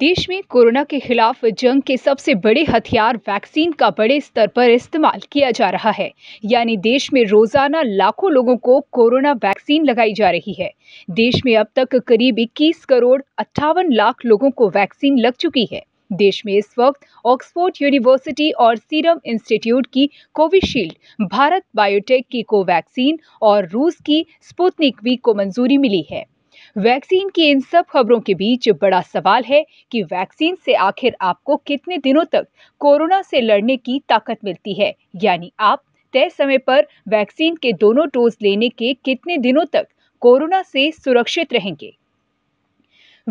देश में कोरोना के खिलाफ जंग के सबसे बड़े हथियार वैक्सीन का बड़े स्तर पर इस्तेमाल किया जा रहा है यानी देश में रोजाना लाखों लोगों को कोरोना वैक्सीन लगाई जा रही है देश में अब तक करीब 21 करोड़ अट्ठावन लाख लोगों को वैक्सीन लग चुकी है देश में इस वक्त ऑक्सफोर्ड यूनिवर्सिटी और सीरम इंस्टीट्यूट की कोविशील्ड भारत बायोटेक की कोवैक्सीन और रूस की स्पुतनिक वी को मंजूरी मिली है वैक्सीन की इन सब खबरों के बीच बड़ा सवाल है कि वैक्सीन से आखिर आपको कितने दिनों तक कोरोना से लड़ने की ताकत मिलती है यानी आप तय समय पर वैक्सीन के दोनों डोज लेने के कितने दिनों तक कोरोना से सुरक्षित रहेंगे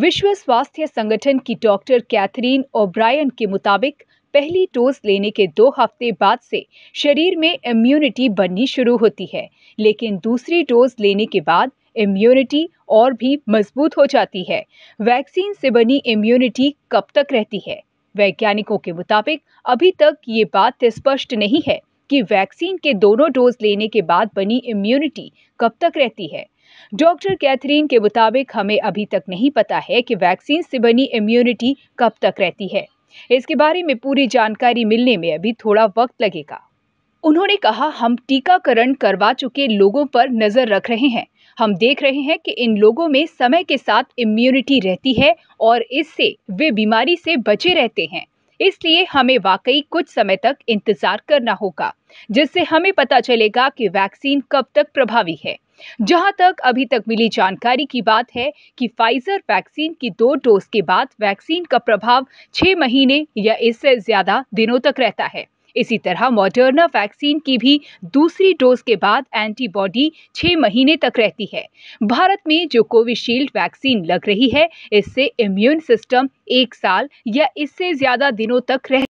विश्व स्वास्थ्य संगठन की डॉक्टर कैथरीन ओब्रायन के मुताबिक पहली डोज लेने के दो हफ्ते बाद से शरीर में इम्यूनिटी बननी शुरू होती है लेकिन दूसरी डोज लेने के बाद इम्यूनिटी और भी मजबूत हो जाती है वैक्सीन से बनी इम्यूनिटी कब तक रहती है वैज्ञानिकों के मुताबिक अभी तक ये बात स्पष्ट नहीं है कि वैक्सीन के दोनों डोज लेने के बाद बनी इम्यूनिटी कब तक रहती है डॉक्टर कैथरीन के मुताबिक हमें अभी तक नहीं पता है कि वैक्सीन से बनी इम्यूनिटी कब तक रहती है इसके बारे में पूरी जानकारी मिलने में अभी थोड़ा वक्त लगेगा उन्होंने कहा हम टीकाकरण करवा चुके लोगों पर नज़र रख रहे हैं हम देख रहे हैं कि इन लोगों में समय के साथ इम्यूनिटी रहती है और इससे वे बीमारी से बचे रहते हैं इसलिए हमें वाकई कुछ समय तक इंतजार करना होगा जिससे हमें पता चलेगा कि वैक्सीन कब तक प्रभावी है जहां तक अभी तक मिली जानकारी की बात है कि फाइजर वैक्सीन की दो डोज के बाद वैक्सीन का प्रभाव छह महीने या इससे ज्यादा दिनों तक रहता है इसी तरह मॉडर्ना वैक्सीन की भी दूसरी डोज के बाद एंटीबॉडी छह महीने तक रहती है भारत में जो कोविशील्ड वैक्सीन लग रही है इससे इम्यून सिस्टम एक साल या इससे ज़्यादा दिनों तक रह